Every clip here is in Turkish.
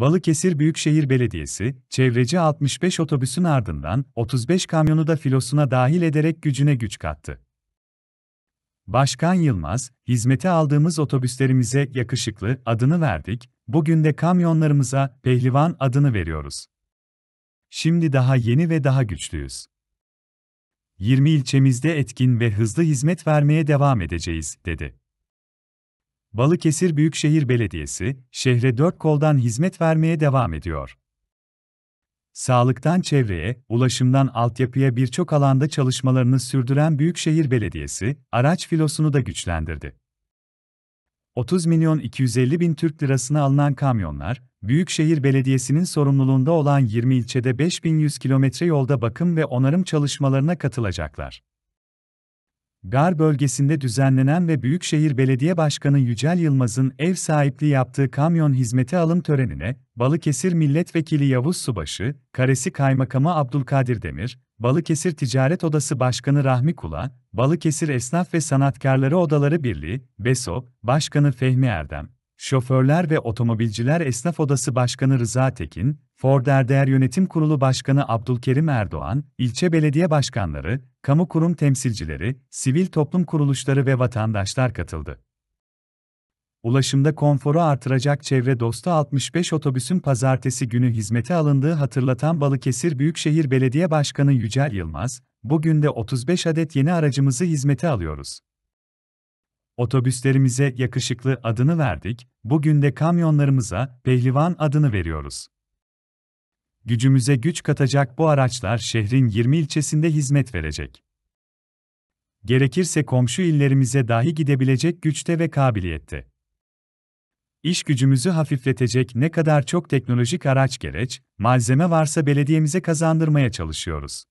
Balıkesir Büyükşehir Belediyesi, çevreci 65 otobüsün ardından 35 kamyonu da filosuna dahil ederek gücüne güç kattı. Başkan Yılmaz, hizmete aldığımız otobüslerimize yakışıklı adını verdik, bugün de kamyonlarımıza pehlivan adını veriyoruz. Şimdi daha yeni ve daha güçlüyüz. 20 ilçemizde etkin ve hızlı hizmet vermeye devam edeceğiz, dedi. Balıkesir Büyükşehir Belediyesi, şehre dört koldan hizmet vermeye devam ediyor. Sağlıktan çevreye, ulaşımdan altyapıya birçok alanda çalışmalarını sürdüren Büyükşehir Belediyesi, araç filosunu da güçlendirdi. 30 milyon 250 bin Türk lirasına alınan kamyonlar, Büyükşehir Belediyesi'nin sorumluluğunda olan 20 ilçede 5100 kilometre yolda bakım ve onarım çalışmalarına katılacaklar. Gar bölgesinde düzenlenen ve Büyükşehir Belediye Başkanı Yücel Yılmaz'ın ev sahipliği yaptığı kamyon hizmeti alım törenine, Balıkesir Milletvekili Yavuz Subaşı, Karesi Kaymakamı Abdülkadir Demir, Balıkesir Ticaret Odası Başkanı Rahmi Kula, Balıkesir Esnaf ve Sanatkarları Odaları Birliği, BESO, Başkanı Fehmi Erdem, Şoförler ve Otomobilciler Esnaf Odası Başkanı Rıza Tekin, Ford Erdeğer Yönetim Kurulu Başkanı Abdülkerim Erdoğan, ilçe belediye başkanları, kamu kurum temsilcileri, sivil toplum kuruluşları ve vatandaşlar katıldı. Ulaşımda konforu artıracak çevre dostu 65 otobüsün pazartesi günü hizmete alındığı hatırlatan Balıkesir Büyükşehir Belediye Başkanı Yücel Yılmaz, bugün de 35 adet yeni aracımızı hizmete alıyoruz. Otobüslerimize yakışıklı adını verdik, bugün de kamyonlarımıza pehlivan adını veriyoruz. Gücümüze güç katacak bu araçlar şehrin 20 ilçesinde hizmet verecek. Gerekirse komşu illerimize dahi gidebilecek güçte ve kabiliyette. İş gücümüzü hafifletecek ne kadar çok teknolojik araç gereç, malzeme varsa belediyemize kazandırmaya çalışıyoruz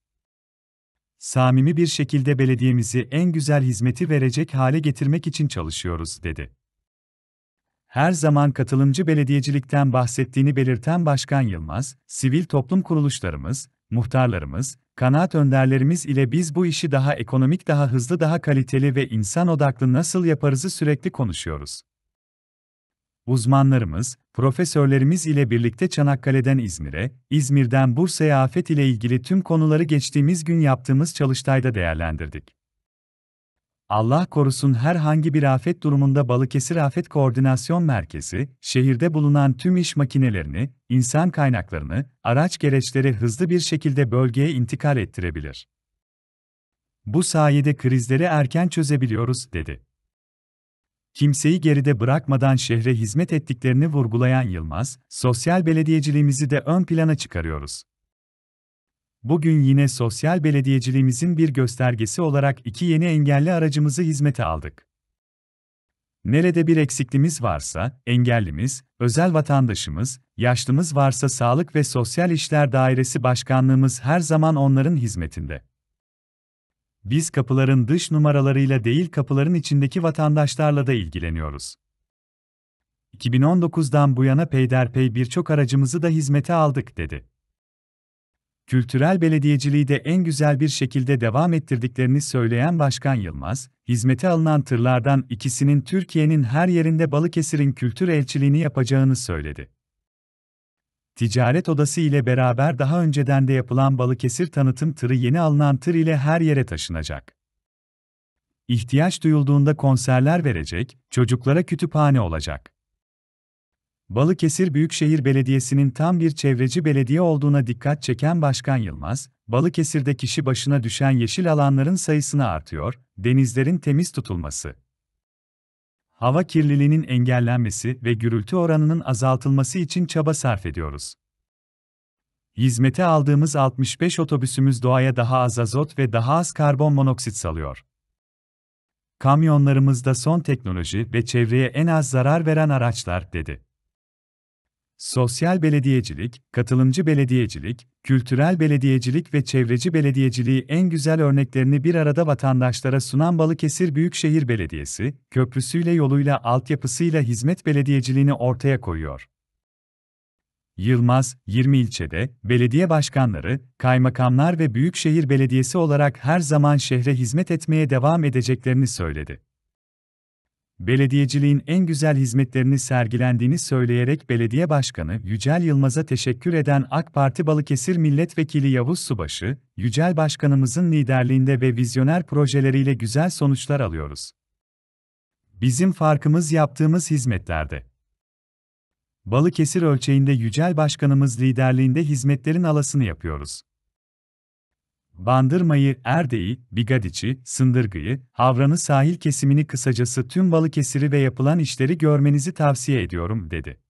samimi bir şekilde belediyemizi en güzel hizmeti verecek hale getirmek için çalışıyoruz, dedi. Her zaman katılımcı belediyecilikten bahsettiğini belirten Başkan Yılmaz, sivil toplum kuruluşlarımız, muhtarlarımız, kanaat önderlerimiz ile biz bu işi daha ekonomik, daha hızlı, daha kaliteli ve insan odaklı nasıl yaparızı sürekli konuşuyoruz. Uzmanlarımız, profesörlerimiz ile birlikte Çanakkale'den İzmir'e, İzmir'den Bursa'ya afet ile ilgili tüm konuları geçtiğimiz gün yaptığımız çalıştayda değerlendirdik. Allah korusun herhangi bir afet durumunda Balıkesir Afet Koordinasyon Merkezi, şehirde bulunan tüm iş makinelerini, insan kaynaklarını, araç gereçleri hızlı bir şekilde bölgeye intikal ettirebilir. Bu sayede krizleri erken çözebiliyoruz, dedi kimseyi geride bırakmadan şehre hizmet ettiklerini vurgulayan Yılmaz, sosyal belediyeciliğimizi de ön plana çıkarıyoruz. Bugün yine sosyal belediyeciliğimizin bir göstergesi olarak iki yeni engelli aracımızı hizmete aldık. Nerede bir eksikliğimiz varsa, engellimiz, özel vatandaşımız, yaşlımız varsa Sağlık ve Sosyal İşler Dairesi Başkanlığımız her zaman onların hizmetinde. Biz kapıların dış numaralarıyla değil kapıların içindeki vatandaşlarla da ilgileniyoruz. 2019'dan bu yana peyderpey birçok aracımızı da hizmete aldık dedi. Kültürel belediyeciliği de en güzel bir şekilde devam ettirdiklerini söyleyen Başkan Yılmaz, hizmete alınan tırlardan ikisinin Türkiye'nin her yerinde Balıkesir'in kültür elçiliğini yapacağını söyledi. Ticaret Odası ile beraber daha önceden de yapılan Balıkesir tanıtım tırı yeni alınan tır ile her yere taşınacak. İhtiyaç duyulduğunda konserler verecek, çocuklara kütüphane olacak. Balıkesir Büyükşehir Belediyesi'nin tam bir çevreci belediye olduğuna dikkat çeken Başkan Yılmaz, Balıkesir'de kişi başına düşen yeşil alanların sayısını artıyor, denizlerin temiz tutulması, hava kirliliğinin engellenmesi ve gürültü oranının azaltılması için çaba sarf ediyoruz. Hizmete aldığımız 65 otobüsümüz doğaya daha az azot ve daha az karbon monoksit salıyor. Kamyonlarımızda son teknoloji ve çevreye en az zarar veren araçlar, dedi. Sosyal belediyecilik, katılımcı belediyecilik, kültürel belediyecilik ve çevreci belediyeciliği en güzel örneklerini bir arada vatandaşlara sunan Balıkesir Büyükşehir Belediyesi, köprüsüyle yoluyla altyapısıyla hizmet belediyeciliğini ortaya koyuyor. Yılmaz, 20 ilçede, belediye başkanları, kaymakamlar ve büyükşehir belediyesi olarak her zaman şehre hizmet etmeye devam edeceklerini söyledi belediyeciliğin en güzel hizmetlerini sergilendiğini söyleyerek Belediye Başkanı Yücel Yılmaz'a teşekkür eden AK Parti Balıkesir Milletvekili Yavuz Subaşı, Yücel Başkanımızın liderliğinde ve vizyoner projeleriyle güzel sonuçlar alıyoruz. Bizim farkımız yaptığımız hizmetlerde. Balıkesir ölçeğinde Yücel Başkanımız liderliğinde hizmetlerin alasını yapıyoruz. Bandırmayı, Erde'yi, Bigadiç'i, Sındırgı'yı, Havran'ı sahil kesimini kısacası tüm Balıkesir'i ve yapılan işleri görmenizi tavsiye ediyorum, dedi.